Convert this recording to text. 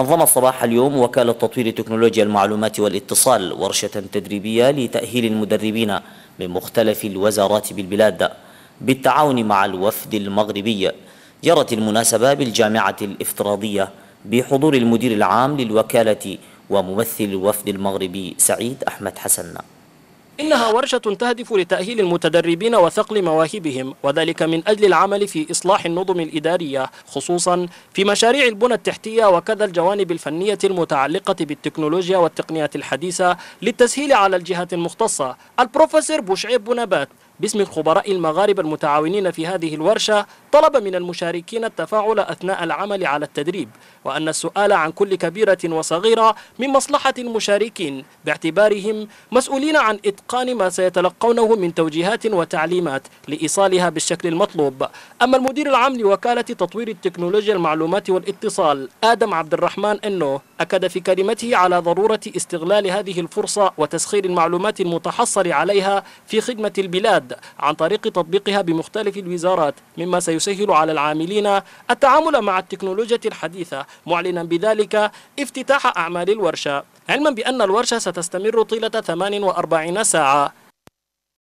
نظم صباح اليوم وكالة تطوير تكنولوجيا المعلومات والاتصال ورشة تدريبية لتأهيل المدربين من مختلف الوزارات بالبلاد بالتعاون مع الوفد المغربي جرت المناسبة بالجامعة الافتراضية بحضور المدير العام للوكالة وممثل الوفد المغربي سعيد أحمد حسن إنها ورشة تهدف لتأهيل المتدربين وثقل مواهبهم وذلك من أجل العمل في إصلاح النظم الإدارية خصوصا في مشاريع البنى التحتية وكذا الجوانب الفنية المتعلقة بالتكنولوجيا والتقنيات الحديثة للتسهيل على الجهات المختصة البروفيسور بوشعيب بنبات باسم الخبراء المغاربة المتعاونين في هذه الورشة طلب من المشاركين التفاعل أثناء العمل على التدريب وأن السؤال عن كل كبيرة وصغيرة من مصلحة المشاركين باعتبارهم مسؤولين عن إتقان ما سيتلقونه من توجيهات وتعليمات لإيصالها بالشكل المطلوب أما المدير العام لوكالة تطوير التكنولوجيا المعلومات والاتصال آدم عبد الرحمن أنه أكد في كلمته على ضرورة استغلال هذه الفرصة وتسخير المعلومات المتحصل عليها في خدمة البلاد عن طريق تطبيقها بمختلف الوزارات مما سيسهل على العاملين التعامل مع التكنولوجيا الحديثة معلنا بذلك افتتاح أعمال الورشة علما بأن الورشة ستستمر طيلة 48 ساعة